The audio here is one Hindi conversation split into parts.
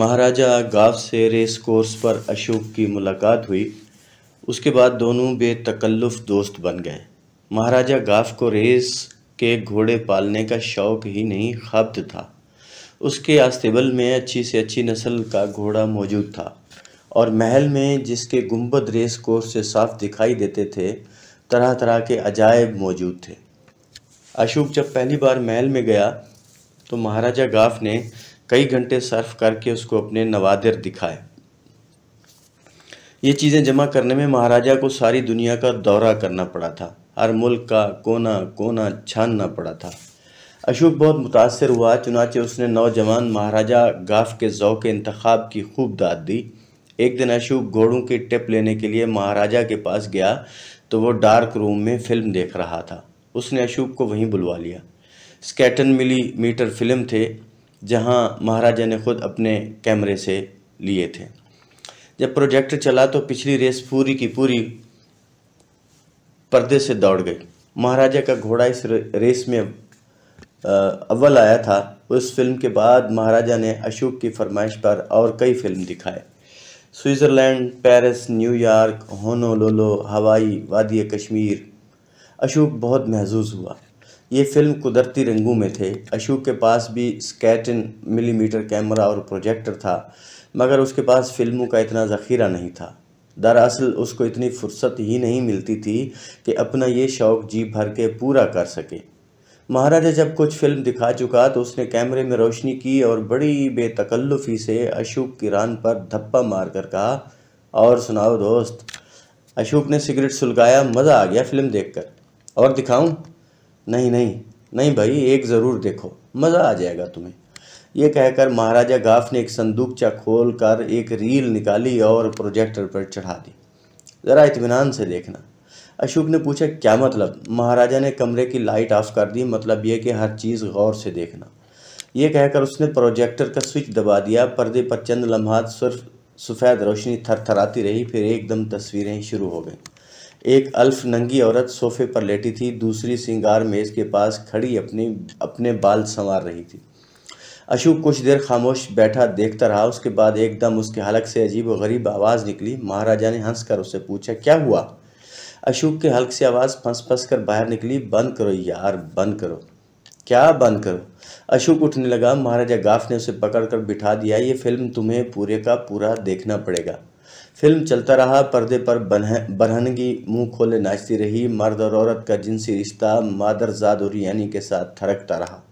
महाराजा गाफ से रेस कोर्स पर अशोक की मुलाकात हुई उसके बाद दोनों बेतकल्लुफ़ दोस्त बन गए महाराजा गाफ को रेस के घोड़े पालने का शौक़ ही नहीं खपत था उसके अस्तबल में अच्छी से अच्छी नस्ल का घोड़ा मौजूद था और महल में जिसके गुंबद रेस कोर्स से साफ दिखाई देते थे तरह तरह के अजायब मौजूद थे अशोक जब पहली बार महल में गया तो महाराजा गाफ ने कई घंटे सर्फ करके उसको अपने नवादिर दिखाए ये चीज़ें जमा करने में महाराजा को सारी दुनिया का दौरा करना पड़ा था हर मुल्क का कोना कोना छानना पड़ा था अशोक बहुत मुतासर हुआ चुनाचे उसने नौजवान महाराजा गाफ के के इंतखब की खूब दाद दी एक दिन अशोक घोड़ों की टिप लेने के लिए महाराजा के पास गया तो वो डार्क रूम में फ़िल्म देख रहा था उसने अशोक को वहीं बुलवा लिया स्कैटन मिली मीटर फिल्म थे जहां महाराजा ने खुद अपने कैमरे से लिए थे जब प्रोजेक्टर चला तो पिछली रेस पूरी की पूरी पर्दे से दौड़ गई महाराजा का घोड़ा इस रेस में अव्वल आया था उस फिल्म के बाद महाराजा ने अशोक की फरमाइश पर और कई फिल्म दिखाए स्विट्ज़रलैंड पेरिस न्यूयॉर्क होनोलोलो हवाई वादी कश्मीर अशोक बहुत महजूज हुआ ये फिल्म कुदरती रंगों में थे अशोक के पास भी स्कैटन मिलीमीटर कैमरा और प्रोजेक्टर था मगर उसके पास फिल्मों का इतना ज़ख़ीरा नहीं था दरअसल उसको इतनी फुर्सत ही नहीं मिलती थी कि अपना ये शौक़ जी भर के पूरा कर सके महाराजा जब कुछ फिल्म दिखा चुका तो उसने कैमरे में रोशनी की और बड़ी बेतकल्लुफ़ी से अशोक की रान पर धप्पा मार कर कहा और सुनाओ दोस्त अशोक ने सिगरेट सुलगाया मज़ा आ गया फिल्म देखकर और दिखाऊं नहीं नहीं नहीं भाई एक ज़रूर देखो मज़ा आ जाएगा तुम्हें ये कहकर महाराजा गाफ ने एक संदूकचा खोल कर एक रील निकाली और प्रोजेक्टर पर चढ़ा दी ज़रा इतमान से देखना अशोक ने पूछा क्या मतलब महाराजा ने कमरे की लाइट ऑफ कर दी मतलब यह कि हर चीज़ गौर से देखना ये कहकर उसने प्रोजेक्टर का स्विच दबा दिया पर्दे पर चंद लम्हा सिर्फ सफ़ेद रोशनी थरथराती रही फिर एकदम तस्वीरें शुरू हो गईं एक अल्फ नंगी औरत सोफे पर लेटी थी दूसरी सिंगार मेज के पास खड़ी अपनी अपने बाल संवार रही थी अशोक कुछ देर खामोश बैठा देखता रहा उसके बाद एकदम उसके हलक से अजीब व गरीब आवाज़ निकली महाराजा ने हंस कर उससे पूछा क्या हुआ अशोक के हलक से आवाज़ फंस फंस कर बाहर निकली बंद करो यार बंद करो क्या बंद करो अशोक उठने लगा महाराजा गाफ ने उसे पकड़ कर बिठा दिया ये फिल्म तुम्हें पूरे का पूरा देखना पड़ेगा फिल्म चलता रहा पर्दे पर बरहनगी मुंह खोले नाचती रही मर्द और औरत का जिनसी रिश्ता मादरजाद और यानी के साथ थरकता रहा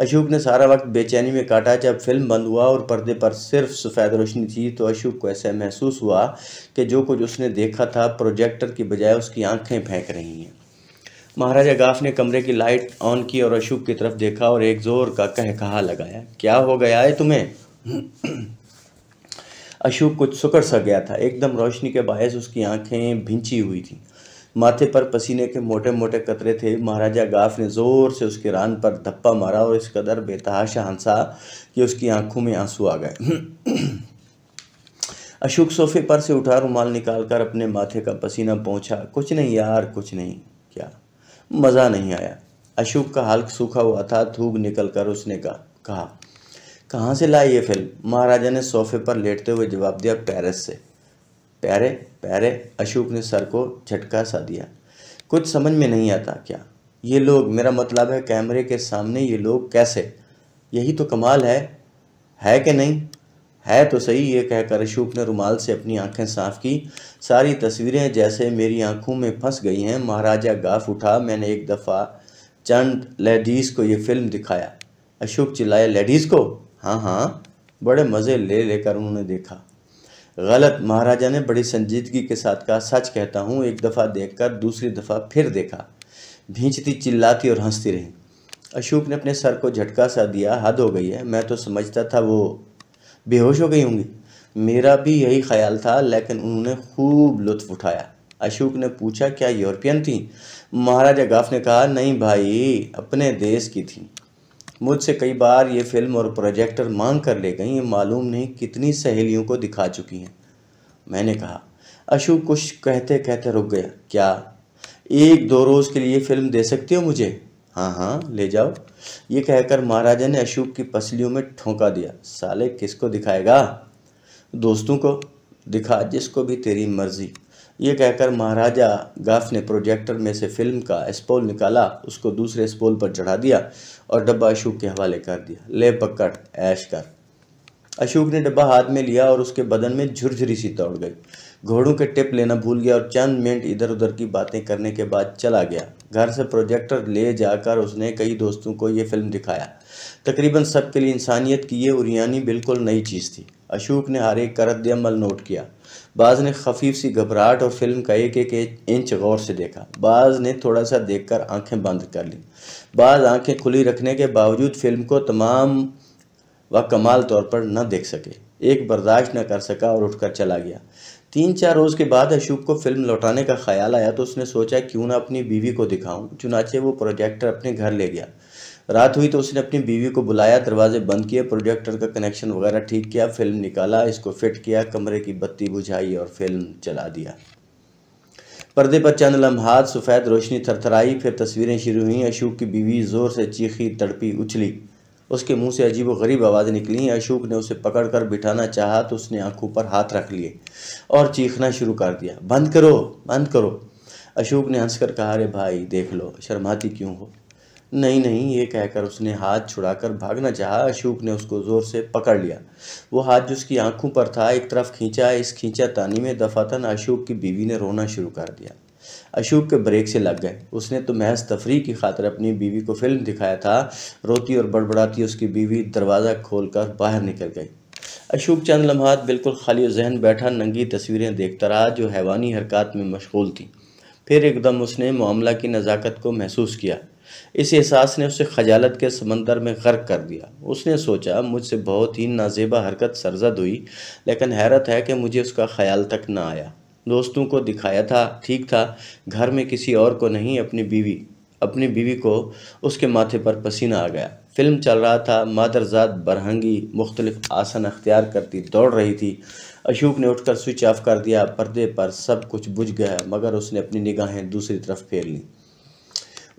अशोक ने सारा वक्त बेचैनी में काटा जब फिल्म बंद हुआ और पर्दे पर सिर्फ सफ़ेद रोशनी थी तो अशोक को ऐसा महसूस हुआ कि जो कुछ उसने देखा था प्रोजेक्टर की बजाय उसकी आंखें फेंक रही हैं महाराजा गाफ ने कमरे की लाइट ऑन की और अशोक की तरफ देखा और एक ज़ोर का कह कहा लगाया क्या हो गया है तुम्हें अशोक कुछ सुकर सा गया था एकदम रोशनी के बायस उसकी आंखें भिंची हुई थी माथे पर पसीने के मोटे मोटे कतरे थे महाराजा गाफ ने ज़ोर से उसके रान पर धप्पा मारा और इस कदर बेतहाशा हंसा कि उसकी आंखों में आंसू आ गए अशोक सोफे पर से उठा रुमाल निकालकर अपने माथे का पसीना पहुंचा कुछ नहीं यार कुछ नहीं क्या मज़ा नहीं आया अशोक का हल्क सूखा हुआ था थूक निकल कर उसने कहा कहाँ से लाई ये फिल्म महाराजा ने सोफे पर लेटते हुए जवाब दिया पेरिस से प्यारे प्यारे अशोक ने सर को झटका सा दिया कुछ समझ में नहीं आता क्या ये लोग मेरा मतलब है कैमरे के सामने ये लोग कैसे यही तो कमाल है है कि नहीं है तो सही ये कहकर अशोक ने रुमाल से अपनी आंखें साफ की सारी तस्वीरें जैसे मेरी आंखों में फंस गई हैं महाराजा गाफ उठा मैंने एक दफ़ा चंद लेडीज़ को ये फिल्म दिखाया अशोक चिल्लाया लेडीज़ को हाँ हाँ बड़े मज़े ले लेकर उन्होंने देखा गलत महाराजा ने बड़ी संजीदगी के साथ कहा सच कहता हूँ एक दफ़ा देखकर दूसरी दफ़ा फिर देखा भींचती चिल्लाती और हंसती रही अशोक ने अपने सर को झटका सा दिया हद हो गई है मैं तो समझता था वो बेहोश हो गई होंगी मेरा भी यही ख्याल था लेकिन उन्होंने खूब लुत्फ उठाया अशोक ने पूछा क्या यूरोपियन थी महाराजा गाफ ने कहा नहीं भाई अपने देश की थी मुझसे कई बार ये फिल्म और प्रोजेक्टर मांग कर ले गई मालूम नहीं कितनी सहेलियों को दिखा चुकी हैं मैंने कहा अशु कुछ कहते कहते रुक गया क्या एक दो रोज़ के लिए फ़िल्म दे सकते हो मुझे हाँ हाँ ले जाओ ये कहकर महाराजा ने अशोक की पसलियों में ठोंका दिया साले किसको दिखाएगा दोस्तों को दिखा जिसको भी तेरी मर्जी ये कहकर महाराजा गाफ ने प्रोजेक्टर में से फिल्म का स्पोल निकाला उसको दूसरे स्पोल पर चढ़ा दिया और डब्बा अशोक के हवाले कर दिया ले पकड़ ऐश कर अशोक ने डब्बा हाथ में लिया और उसके बदन में झुरझुरी सी दौड़ गई घोड़ों के टिप लेना भूल गया और चंद मिनट इधर उधर की बातें करने के बाद चला गया घर से प्रोजेक्टर ले जाकर उसने कई दोस्तों को ये फिल्म दिखाया तकरीबन सबके लिए इंसानियत की ये उरियानी बिल्कुल नई चीज़ थी अशोक ने एक का रद्द अमल नोट किया बाज़ ने खफीफ सी घबराहट और फिल्म का एक एक इंच गौर से देखा बाज़ ने थोड़ा सा देखकर आंखें बंद कर लीं बाज़ आंखें खुली रखने के बावजूद फिल्म को तमाम व कमाल तौर पर न देख सके एक बर्दाश्त न कर सका और उठकर चला गया तीन चार रोज़ के बाद अशोक को फिल्म लौटाने का ख्याल आया तो उसने सोचा क्यों ना अपनी बीवी को दिखाऊं चुनाचे वो प्रोजेक्टर अपने घर ले गया रात हुई तो उसने अपनी बीवी को बुलाया दरवाजे बंद किए प्रोजेक्टर का कनेक्शन वगैरह ठीक किया फिल्म निकाला इसको फिट किया कमरे की बत्ती बुझाई और फिल्म चला दिया पर्दे पर चंद लम्हात सफ़ेद रोशनी थरथराई फिर तस्वीरें शुरू हुई अशोक की बीवी ज़ोर से चीखी तड़पी उछली उसके मुंह से अजीब गरीब आवाज़ निकली अशोक ने उसे पकड़कर बिठाना चाहा तो उसने आंखों पर हाथ रख लिए और चीखना शुरू कर दिया बंद करो बंद करो अशोक ने हंसकर कहा अरे भाई देख लो शर्माती क्यों हो नहीं नहीं ये कहकर उसने हाथ छुड़ाकर भागना चाहा अशोक ने उसको ज़ोर से पकड़ लिया वो हाथ जो उसकी आंखों पर था एक तरफ खींचा इस खींचा तानी में दफातन अशोक की बीवी ने रोना शुरू कर दिया अशोक के ब्रेक से लग गए उसने तो महज तफरी की खातर अपनी बीवी को फिल्म दिखाया था रोती और बड़बड़ाती उसकी बीवी दरवाज़ा खोल बाहर निकल गई अशोक चंद लम्हात बिल्कुल खाली जहन बैठा नंगी तस्वीरें देखता रहा जो हैवानी हरकत में मशगूल थी फिर एकदम उसने मामला की नज़ाकत को महसूस किया इस एहसास ने उसे खजालत के समंदर में गर्क कर दिया उसने सोचा मुझसे बहुत ही नाजेबा हरकत सरजद हुई लेकिन हैरत है कि मुझे उसका ख्याल तक ना आया दोस्तों को दिखाया था ठीक था घर में किसी और को नहीं अपनी बीवी अपनी बीवी को उसके माथे पर पसीना आ गया फिल्म चल रहा था मादरजात बरहंगी मुख्तलिफ आसन अख्तियार करती दौड़ रही थी अशोक ने उठकर स्विच ऑफ कर दिया पर्दे पर सब कुछ बुझ गया मगर उसने अपनी निगाहें दूसरी तरफ फेर लीं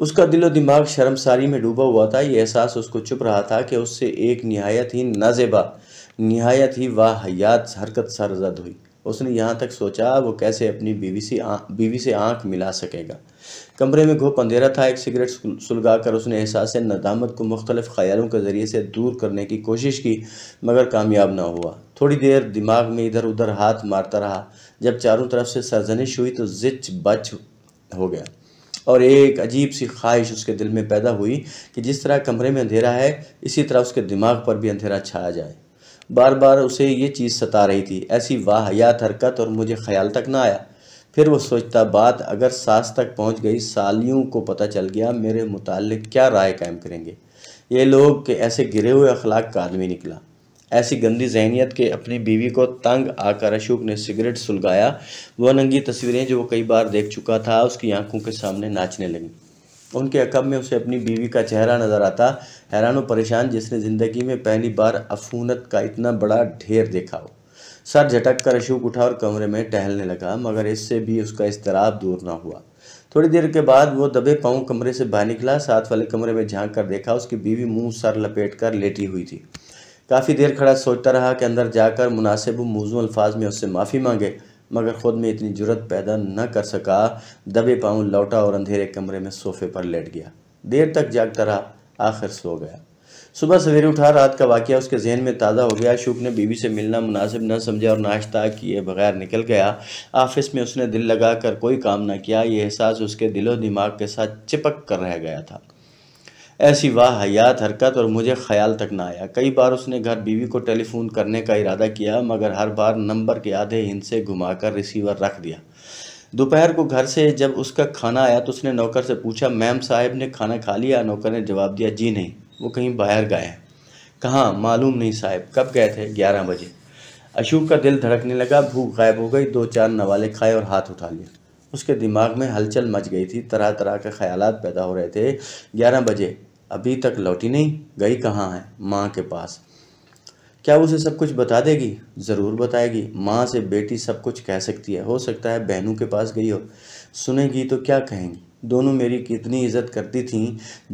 उसका दिलो दिमाग शर्मसारी में डूबा हुआ था ये एहसास उसको चुप रहा था कि उससे एक नहायत ही नाजेबा नहायत ही वाहयात हरकत सरजद हुई उसने यहाँ तक सोचा वो कैसे अपनी बीवी से बीवी से आंख मिला सकेगा कमरे में घोप अंधेरा था एक सिगरेट सुलगा कर उसने एहसास नदामत को मुख्तलिफ ख्यालों के ज़रिए से दूर करने की कोशिश की मगर कामयाब ना हुआ थोड़ी देर दिमाग में इधर उधर हाथ मारता रहा जब चारों तरफ से सरजनिश हुई तो जिच बच हो गया और एक अजीब सी ख्वाहिश उसके दिल में पैदा हुई कि जिस तरह कमरे में अंधेरा है इसी तरह उसके दिमाग पर भी अंधेरा छाया जाए बार बार उसे ये चीज़ सता रही थी ऐसी वाहयात हरकत और मुझे ख्याल तक ना आया फिर वो सोचता बात अगर सास तक पहुंच गई सालियों को पता चल गया मेरे मुतालिक क्या राय कायम करेंगे ये लोग के ऐसे गिरे हुए अखलाक का आदमी निकला ऐसी गंदी जहनीत के अपनी बीवी को तंग आकर अशोक ने सिगरेट सुलगाया वह नंगी तस्वीरें जो वो कई बार देख चुका था उसकी आंखों के सामने नाचने लगीं उनके अकब में उसे अपनी बीवी का चेहरा नज़र आता हैरान और परेशान जिसने ज़िंदगी में पहली बार अफूनत का इतना बड़ा ढेर देखा हो सर झटक कर अशोक उठा और कमरे में टहलने लगा मगर इससे भी उसका इसतराब दूर ना हुआ थोड़ी देर के बाद वो दबे पाँव कमरे से बाहर निकला साथ वाले कमरे में झांक कर देखा उसकी बीवी मुंह सर लपेट कर लेटी हुई थी काफ़ी देर खड़ा सोचता रहा कि अंदर जाकर मुनासिब मौजू अल्फाज में उससे माफ़ी मांगे मगर ख़ुद में इतनी जरूरत पैदा न कर सका दबे पाँव लौटा और अंधेरे कमरे में सोफे पर लेट गया देर तक जागता रहा आखिर सो गया सुबह सवेरे उठा रात का वाक़ उसके जहन में ताज़ा हो गया शुभ ने बीवी से मिलना मुनासिब न समझा और नाश्ता किए बगैर निकल गया ऑफिस में उसने दिल लगा कर कोई काम ना किया ये एहसास उसके दिलो दिमाग के साथ चिपक कर रह गया था ऐसी वाह हयात हरकत और मुझे ख्याल तक ना आया कई बार उसने घर बीवी को टेलीफोन करने का इरादा किया मगर हर बार नंबर के आधे हिंसे घुमाकर रिसीवर रख दिया दोपहर को घर से जब उसका खाना आया तो उसने नौकर से पूछा मैम साहब ने खाना खा लिया नौकर ने जवाब दिया जी नहीं वो कहीं बाहर गए हैं कहाँ मालूम नहीं साहब कब गए थे ग्यारह बजे अशोक का दिल धड़कने लगा भूख गायब हो गई दो चार नवाले खाए और हाथ उठा लिए उसके दिमाग में हलचल मच गई थी तरह तरह के ख्याल पैदा हो रहे थे ग्यारह बजे अभी तक लौटी नहीं गई कहाँ है माँ के पास क्या उसे सब कुछ बता देगी ज़रूर बताएगी माँ से बेटी सब कुछ कह सकती है हो सकता है बहनों के पास गई हो सुनेगी तो क्या कहेंगी दोनों मेरी कितनी इज्जत करती थीं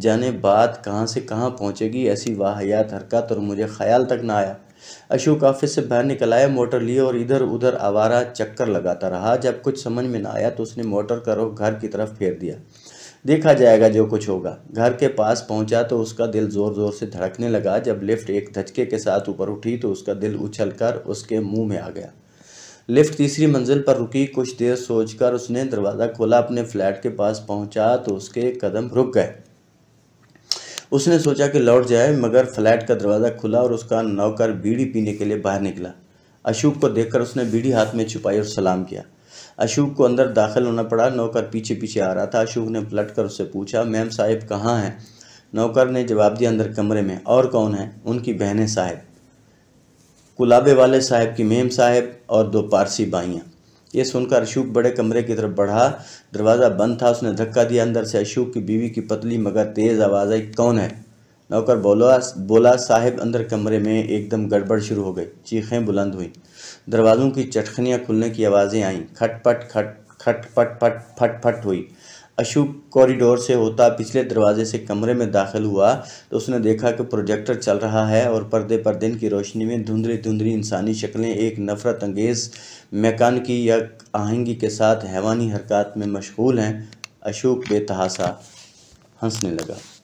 जाने बात कहाँ से कहाँ पहुँचेगी ऐसी वाहियात हरकत और मुझे ख्याल तक ना आया अशोक ऑफिस से बाहर निकल आया मोटर लिए और इधर उधर आवारा चक्कर लगाता रहा जब कुछ समझ में ना आया तो उसने मोटर का रुख घर की तरफ फेर दिया देखा जाएगा जो कुछ होगा घर के पास पहुंचा तो उसका दिल ज़ोर ज़ोर से धड़कने लगा जब लिफ्ट एक धचके के साथ ऊपर उठी तो उसका दिल उछल उसके मुँह में आ गया लिफ्ट तीसरी मंजिल पर रुकी कुछ देर सोचकर उसने दरवाज़ा खोला अपने फ्लैट के पास पहुंचा तो उसके कदम रुक गए उसने सोचा कि लौट जाए मगर फ्लैट का दरवाज़ा खुला और उसका नौकर बीड़ी पीने के लिए बाहर निकला अशोक को देखकर उसने बीड़ी हाथ में छुपाई और सलाम किया अशोक को अंदर दाखिल होना पड़ा नौकर पीछे पीछे आ रहा था अशोक ने पलट कर उससे पूछा मैम साहिब कहाँ हैं नौकर ने जवाब दिया अंदर कमरे में और कौन है उनकी बहनें साहेब कुलाबे वाले साहेब की मेम साहेब और दो पारसी बाइयाँ ये सुनकर अशोक बड़े कमरे की तरफ बढ़ा दरवाज़ा बंद था उसने धक्का दिया अंदर से अशोक की बीवी की पतली मगर तेज़ आवाज़ आई कौन है नौकर बोला बोला साहेब अंदर कमरे में एकदम गड़बड़ शुरू हो गई चीखें बुलंद हुई दरवाज़ों की चटखनियाँ खुलने की आवाज़ें आईं खटपट खट खट पट पट फट फट हुई अशोक कॉरिडोर से होता पिछले दरवाजे से कमरे में दाखिल हुआ तो उसने देखा कि प्रोजेक्टर चल रहा है और पर्दे पर दिन की रोशनी में धुंधली धुंधली इंसानी शक्लें एक नफरत अंगेज की या आहंगी के साथ हैवानी हरकत में मशगूल हैं अशोक बेतहासा हंसने लगा